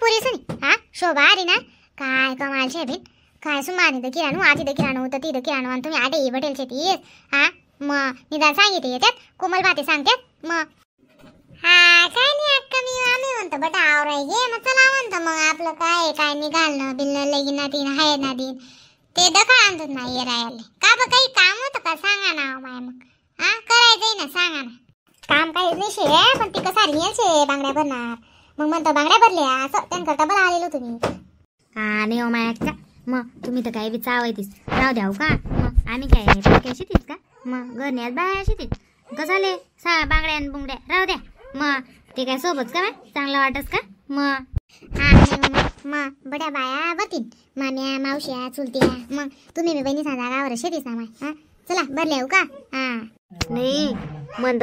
पुरी सनी हा शोभारी ना काय कमाल छे बिन काय सुमानी द किराणू आधी द किराणू होतं ती द किराणू आणि तुम्ही आडे इवटेल छे ती हा मग निदान सांगितले येतात कोमल भाते सांगतात मग हा काय नाही आम्ही म्हणतो बट आवराय घे मग चला म्हणतो मग आपलं काय काय मी घालणं बिलणं लगीन तीन हाय ना तीन ते दखा आणत नाही राहिले का बघ काही काम होतं का सांगा ना माय हो मग हा करायचंय ना सांगा ना काम काही नाही शे पण ती कसा रियल शे बांगड्या भरणार मग म्हणतो बांगड्या भरल्या असं त्यांकरता बरं आलेलो तुम्ही हा नाही ओ माया मग तुम्ही तर काय बी चावायतीस राहू द्याव हो का मग आम्ही काय काय शितीत का मग घरण्यात बाहेर शितीत कसं आले सा बांगड्या आणि बुंगड्या राहू द्या मग ठीक आहे सोबत का चांगला वाटस का मग बड्या बाया बतीन माम्या मावश्या चुलत्या मग तुम्ही बहिणी सांगा गावर शेती सामाय हा चला बरले येऊ का हा नाही मंद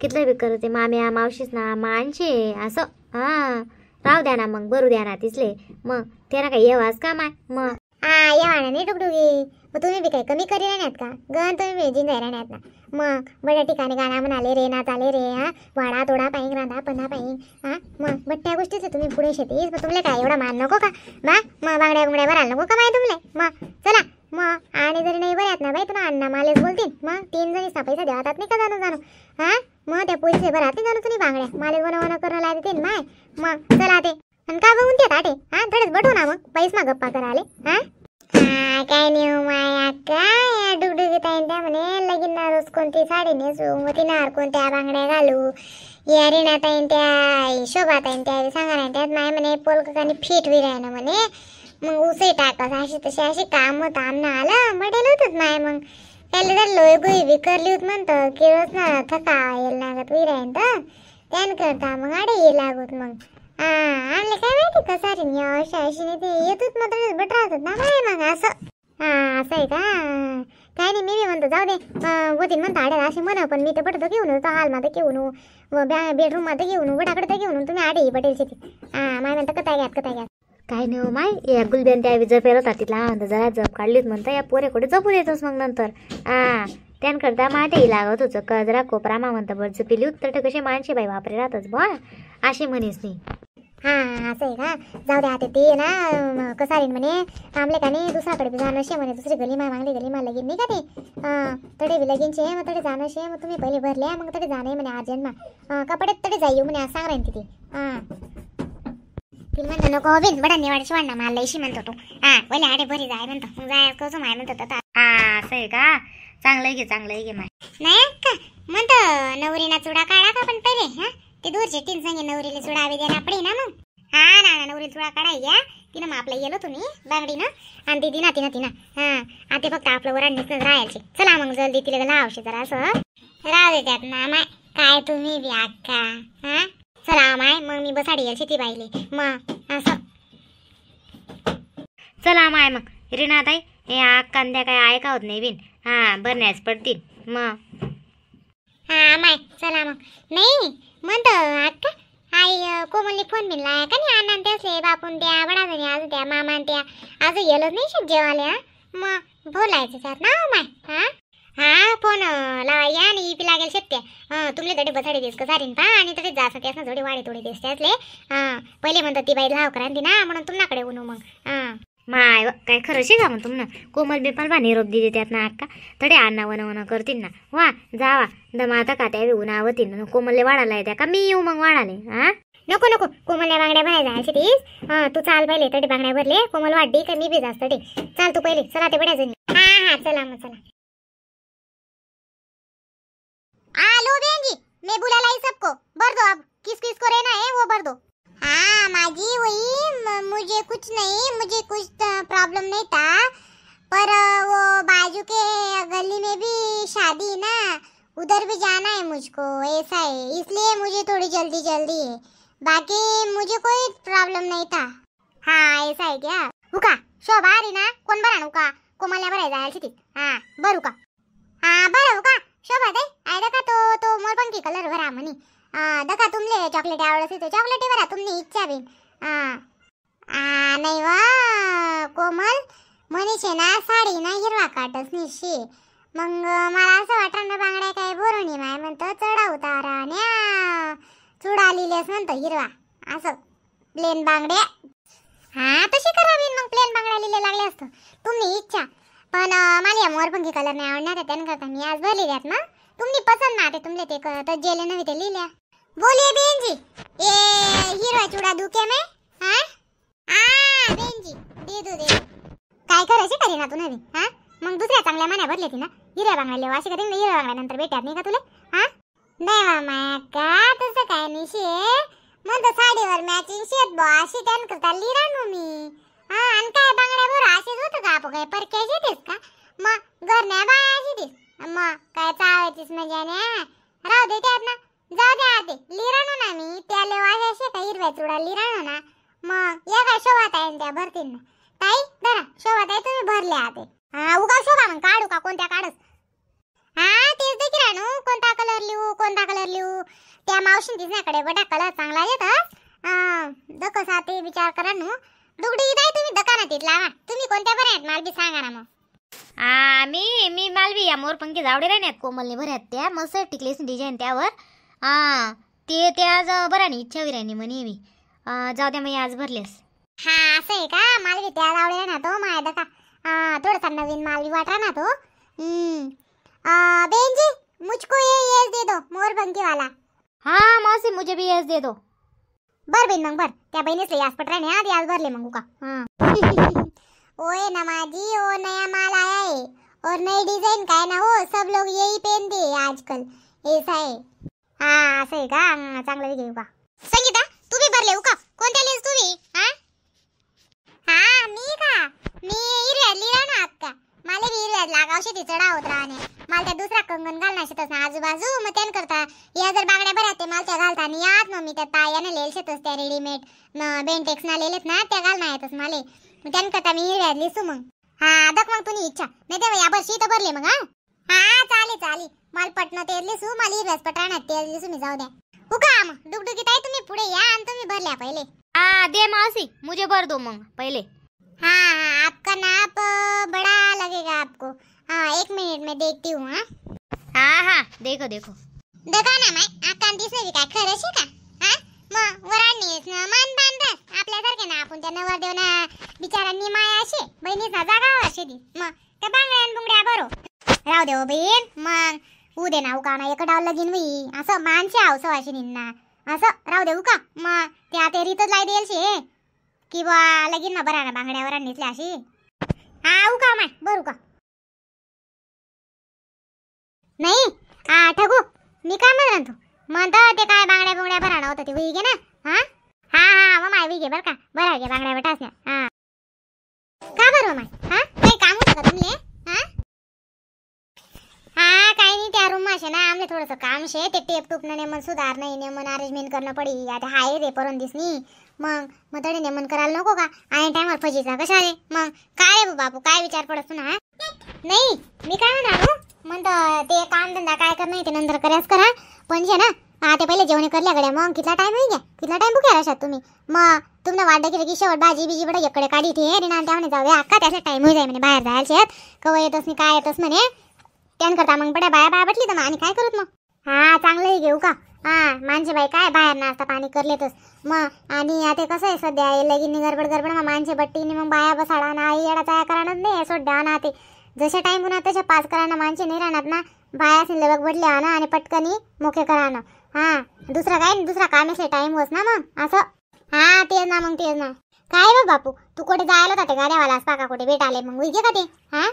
कितलं बी करते माम्या मावशीच ना मानशे असं हा राव द्या ना मग बरू द्या ना तिसले मग त्याला काही येवास का माय मग हा येवा ना नाही डुगडुगी मग तुम्ही बी काही कमी करी राहण्यात का गण तुम्ही वेजीन जाय राहण्यात ना मग बड्या ठिकाणी गाणं म्हणाले रे ना आले रे हा वाडा तोडा पाईन राधा पन्हा पाईन हा मग बट त्या गोष्टीचं तुम्ही पुढे शेतीस मग तुमले काय एवढा मान नको का बा मग बांगड्या बुंगड्यावर आलं नको का माय तुमले मग चला मग आणि जरी नाही बऱ्यात ना बाई तुला अण्णा मालेच बोलतील मग तीन जणी पैसा देवात नाही का जाणू जाणू हा मग त्या पोलीस भर नाही जाणू तुम्ही बांगड्या मालेच बनवणं करायला देतील माय मग चला ते आणि का बघून ते आठे हा थोडंच बटू ना मग पैस मग गप्पा आले हा काय नाही माया काय डुगडुगीत आहे त्या म्हणे लगीन रोज कोणती साडी नेसू मग तिनार कोणत्या बांगड्या घालू या रिणात आहे त्या शोभात आहे त्या सांगा नाही त्यात नाही म्हणे पोलकानी फिट बी ना म्हणे मग उसे टाकत अशी तशी अशी काम होतं आमना आलं मडेल होतच नाही मग त्याला तर लोय गोई बी करली होत म्हणतं किळच ना थका येईल लागत विरायन तर त्यान करता मग आडे ये लागत मग हा आणलं काय माहिती कसा रे अशी अशी नाही ते येतच मात्र बट राहतात ना माय मग असं हां असं आहे का काय नाही मी बी म्हणतो जाऊ दे होतील म्हणता आड्याला असे म्हणा पण मी तर पडतो घेऊन तो हॉल मध्ये घेऊन बेडरूम मध्ये घेऊन गडाकडे तर घेऊन तुम्ही आडे पटेल शेती हां माय म्हणता कथा घ्यात कथा घ्यात काय नाही हो माय या गुलबेन त्या विजय पेरत तिला जरा जप काढलीत म्हणता या पोरेकडे जपून येतोस मग नंतर हां त्यांकरता माटेही लागत होतं कजरा कोपरा मावंत बरं पिली उत्तर कसे माणसे बाई वापरे राहतच बा असे म्हणेच नाही हां असं आहे का जाऊ द्या आता ते ना अं, कसं आले म्हणे आमले का नाही दुसराकडे बी जाणं शे म्हणे दुसरी गली मा मागली गली मा लगीन नाही का ते अं, तडे बी लगीन शे मग तडे जाणं शे मग तुम्ही पहिले भरले मग तडे जाणं आहे म्हणे अर्जंट मा कपडे तडे जाई हो म्हणे असं सांग राहीन तिथे हां तिला म्हणतो नको हो बिन बडा निवाडशी वाढ ना मला लईशी म्हणतो तू हा पहिले आडे भरी जाय म्हणतो मग जाय कसं माय म्हणतो आता असं आहे का चांगलं आहे घे चांगलं आहे घे माय नाही का म्हणतो नवरीना चुडा काढा का पण पहिले हा ते दूरचे टीन संगे नवरीले चुडा आवे देना पडी ना मग हा ना ना नवरील चुडा काढाय घ्या तिनं मग आपला येलो तुम्ही बांगडी ना आणि दीदी ना तिना तिना हा आणि फक्त आपलं वराड राहायल राहायचे चला मग जल्दी तिला लावशे जरा असं राहू देतात ना माय काय तुम्ही बी अक्का हा चला माय मग मी बसाडी यायची ती बाईले मग असं चला माय मग ए हे कांद्या काय ऐका होत नाही बिन हा बरण्यास पडतील मग हा माय चला मग नाही म्हणत अक्का आई कोमलने फोन बिन लाया का नाही अण्णा त्यासले बापून द्या बडाजणी आज द्या मामान त्या आज येलोच नाही शेत जेवाले मग बोलायचं सर ना मा हा हा फोन लावा या आणि इपी लागेल शेतते तुमले तडे बसाडे दिस सारीन पा आणि तडे जास त्यास थोडी वाडी थोडी दिस त्यासले पहिले म्हणतात ती बाई लाव ना म्हणून तुमच्याकडे उनू मग माय काय खरंच का म्हणतो ना कोमल बेपाल बा निरोप दिली त्यात ना अक्का तडे आणा वन वन करतील ना वा जावा दमा आता का त्या आवतील ना कोमलले वाढायला येत्या का मी येऊ मग वाढाले हा नको नको कोमलल्या बांगड्या बाहेर जायचे तीस हा तू चाल पहिले तडे बांगड्या भरले कोमल वाढली का मी बी जास्त ते चाल तू पहिले चला ते बड्या हा हा चला मग चला आलो बेंजी मैं बुला लाई सबको भर दो अब किस किस को रहना है वो भर दो हाँ माँ जी वही मुझे कुछ नहीं मुझे कुछ प्रॉब्लम नहीं था पर वो बाजू के गली में भी शादी ना उधर भी जाना है मुझको ऐसा है इसलिए मुझे थोड़ी जल्दी जल्दी है बाकी मुझे कोई प्रॉब्लम नहीं था हाँ ऐसा है क्या उका शोभा ना कोण बरा उका कोमल्या बरं जायला शिथित हां बरू का हां बरं का शोभा ताई आयदा का तो तो मोरपंखी कलर भरा म्हणी दका तुमले चॉकलेट आवडत तो चॉकलेट बरा तुम्ही इच्छा बीन नाही वा कोमल मनीषे ना साडी ना हिरवा काटस निशी मग मला असं वाटलं ना बांगड्या काय बोरणी माय म्हणतो चढा उतारा न्या चुडा लिहिलेस म्हणतो हिरवा असं प्लेन बांगड्या हा तशी करावी मग प्लेन बांगड्या लिहिले लागले असतो तुम्ही इच्छा पण मला या मोरपंखी कलर नाही आवडणार त्यानं करता मी आज भरली द्यात ना तुम्ही पसंत ना ते तुमले ते जेले नव्हे ते लिहिल्या બોલીએ બેનજી એ હીરવા ચૂડા દુખે મે हां आ जी दे दो दे काय करायचे करीना तू नवीन हां मग दुसऱ्या चांगल्या माने बदले ती ना हिरव्या बांगड्या वाशी असे ना हिरव्या बांगड्या नंतर भेटत नाही का तुले हा नाही मामा का तसं काय निशे मग साडीवर मॅचिंग शेत बो अशी त्यान करता लिरा नु मी हा आणि काय बांगड्या बरोबर असेच होतं का आपण काय परक्याच दिस का मग घरण्या बाया अशी मग काय चावायचीस मजा ना राहू दे त्यात ना जाऊ द्या आते लिराणू ना मी त्या लेवा असे का हिरव्या चुडा लिराणू ना मग या काय शोभात आहे त्या भरतील ना ताई धरा शोभात आहे तुम्ही भरले आते हा उगा शोभा मग काढू का कोणत्या काढस हा तेच देखील राणू कोणता कलर लिहू कोणता कलर लिहू त्या मावशी तिच्याकडे बटा कलर चांगला येत दक आते विचार करा नू दुगडी इथं तुम्ही दुकानात लावा तुम्ही कोणत्या बऱ्या आहेत मालबी सांगा ना मग आ मी मी मालवी या मोरपंखी जावडे राहण्यात कोमलने भरयात त्या मस्त टिकलेस डिझाईन त्यावर हा ते ते आज बराणी इच्छा विराणी म्हणे मी जाऊ द्या मी आज भरलेस हा असं आहे का माल बी त्या ना तो माय का थोडासा नवीन माल वाटा ना तो बहन जी मुझको ये यस दे दो मोरपंखी वाला हा मासी मुझे भी यस दे दो बर बहीण मग बर त्या बहिणीच यास पट राहणे आधी आज भरले मग का ओए माझी ओ नया माल आया है और नई डिजाइन का है ना वो हो, सब लोग यही पहनते दे आजकल ऐसा है हा असं आहे का चांगलं घेऊ का संगीता तू बी भरले का कोणत्या लिहिस तुम्ही हा हा मी का मी हिरव्यात लिहा ना आता मला बी हिरव्यात लागावशे ती चढा होत राहणे मला त्या दुसरा कंगन घालणार शेतस ना आजूबाजू मग त्यान करता या जर बागड्या भरात ते मला त्या घालता आणि यात मग मी त्या तायाने लिहिले शेतस त्या रेडीमेड बेंटेक्स ना लिहिलेत ना त्या घालणार येतच मला मग त्यान करता मी हिरव्यात लिसू मग हा दख मग तुम्ही इच्छा नाही तेव्हा या वर्षी तर भरले मग हा हां चाले चाले मला पटणं तेरलीसू मला पटना तेरले सु मी जाऊ द्या उ हो काम मग डुगडुगीत तुम्ही पुढे या आणि तुम्ही भरल्या पहिले आ दे मावसी मुझे भर दो मग पहिले हां हां आपका नाप बड़ा लगेगा आपको हां एक मिनिट में देखती हूँ हां हां हाँ देखो देखो देखा ना कांदी आकांत भी काय खरं शे का हा म वरांनीच न मान आपल्या आपल्यासारखे ना आपण त्या नवरदेव ना बिचारांनी माया असे बहिणीचा जागा असे दी मग त्या बांगड्या राहू देऊ हो बहीण मग उदे ना उका ना एकटाव लगीन मी असं मानशे वाशी निन्ना असं राहू देऊ का मग ते आता रीतच लाई देईल शे की बा लगीन ना बरा ना बांगड्यावर नेसल्या अशी हा उका माय बरू का नाही आ ठगू मी काय म्हणत तू म्हणतो ते काय बांगड्या बिंगड्या ना होतं ते वही ना हा हा हा मग माय वी घे बरं का बरं घे बांगड्यावर टासण्या हा का बरं माय हा काही काम होतं का तुम्ही शे ना आमले थोडसं काम शे ते टेप टुपणं नेमन सुधार नाही नेमन अरेंजमेंट करणं पडी आता हाय रे परम दिसनी मग मग तरी नेमन करायला नको का आणि टायमावर फजीचा कशा रे मग काय रे बापू काय विचार पडत ना नाही मी काय म्हणा म्हणतो ते काम धंदा काय कर ते नंतर करायच करा पण जे ना आता पहिले जेवण करल्या गड्या मग कितला टाइम होई घ्या कितला टाइम बुक्या राशात तुम्ही मग तुम्हाला वाटलं की की शेवट भाजी बिजी बडा इकडे काढी ते आणि त्यामुळे जाऊया अक्का त्याचा टाइम होई जाय म्हणे बाहेर जायचे कवा येतच नाही काय येतस म्हणे करता मग बड्या बाया बाया बटली तर मग आणि काय करत मग हा चांगलंही घेऊ का हा माणसे बाई काय बाहेर नाश्ता पाणी करलेतच मग आणि आता कसं आहे सध्या लगीन गडबड गडबड मग माणसे बट्टी मग बाया बसाडा ना आई येडा तया करणार नाही सोड्या ना ते जशा टाईम पुन्हा तसे पास कराना मानसे नाही राहणार ना सिंधे बघ बडली आणा आणि पटकनी मोके कराना हा दुसरा काय दुसरा काम असले टाईम होस ना मग असं हा तेच ना मग तेच ना काय बघ बापू तू कुठे जायला होता ते गाड्यावाला असता का कुठे भेट आले मग उगे का ते हा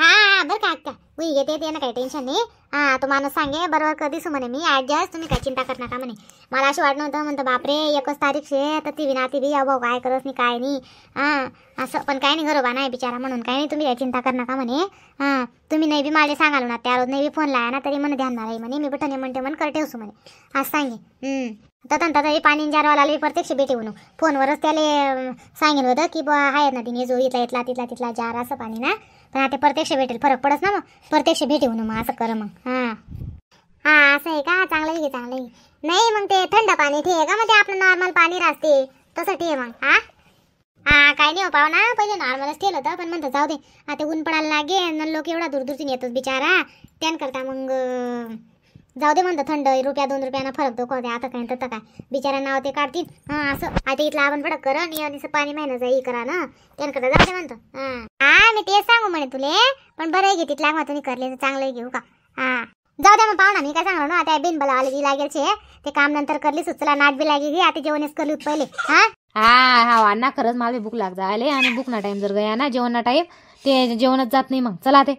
हा बरं का अक्का मी येते येते ना काही टेन्शन नाही हा तो सांगे बरोबर दिसू म्हणे मी ॲडजस्ट तुम्ही काय चिंता करणार का म्हणे मला अशी वाटण होतं म्हणतो बापरे एकच तारीख शे तर ती विना ती बी अभाऊ काय करत नाही काय नाही असं पण काय नाही गरोबा नाही बिचारा म्हणून काय नाही तुम्ही काय चिंता करणार का म्हणे हां तुम्ही नाही बी मला सांगाल ना त्या रोज नाही बी फोन लाया ना तरी म्हणे ध्यान नाही म्हणे मी बटणे म्हणते मन कर ठेवसू म्हणे असं सांगे ततन तरी पाणी जारवाला प्रत्यक्ष भेटी म्हणून फोनवरच त्याला सांगेल होतं की बा आहे ना तिने जो इथला इथला तिथला तिथला जार असं पाणी ना पण आता प्रत्यक्ष भेटेल फरक पडत ना मग प्रत्यक्ष भेटे ना मग असं कर मग हा हा असं आहे का चांगलं आहे की चांगलं आहे नाही मग ते थंड पाणी ठीक का मग ते आपलं नॉर्मल पाणी राहते तसं ठीक मग हा हा काय नाही हो पाव ना पहिले नॉर्मलच ठेवलं होतं पण म्हणतो जाऊ दे आता ऊन पडायला लागे लोक एवढा दूरदूरतून येतोच बिचारा त्यान करता मग जाऊ दे म्हणतो थंड रुपया दोन रुपयानं फरक तो कोणते आता काय तर काय बिचारा नाव ते काढतील हां असं आता इथला आपण फडक कर आणि पाणी महिना जाई करा ना त्यांकडे जाऊ दे म्हणतो हा मी ते सांगू म्हणे तुले पण बरं घे तिथला तुम्ही करले तर चांगलं घेऊ का हा जाऊ द्या मग पाहुणा मी काय सांगणार ना आता बिन बला आली लागेल छे ते काम नंतर करली सुचला नाट बी लागे आता जेवणच करली पहिले हा हा हा अण्णा खरंच मला भूक लाग आले आणि भूक ना टाइम जर गया ना जेवण ना टाइम ते जेवणच जात नाही मग चला ते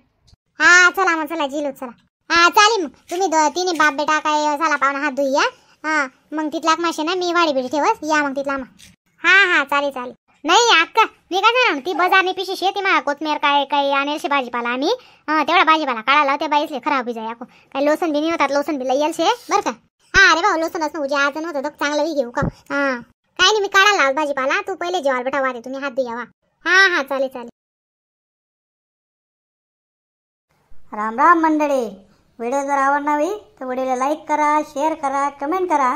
हा चला मग चला जिलो चला हा चालेल मग तुम्ही तिने बाप बेटा काय झाला पाहुणा हात धुई या हा मग तिथला माशे ना मी वाडी बिडी ठेवस या मग तिथला मग हा हा चालेल चालेल नाही अक्का मी काय सांगणार ती बजारने पिशी शेती मला कोथमेर काय काय शे भाजीपाला आम्ही तेवढा भाजीपाला काढायला ते बाईसले खराब जाय याको काही लोसन बी नाही होतात लोसन बी लई शे बर का हा अरे भाऊ लोसन असं उजे आज नव्हतं तर चांगलं होई घेऊ का हा काय नाही मी काढायला ला भाजीपाला तू पहिले जेवाल बेटा वारे तुम्ही हात धुया वा हा हा चालेल चालेल राम राम मंडळे व्हिडिओ जर आवडणावी तर व्हिडिओला लाईक करा शेअर करा कमेंट करा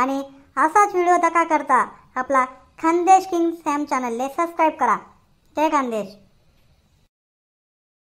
आणि असाच व्हिडिओ दका करता आपला खानदेश किंग सॅम चॅनलला सबस्क्राईब करा जय खानदेश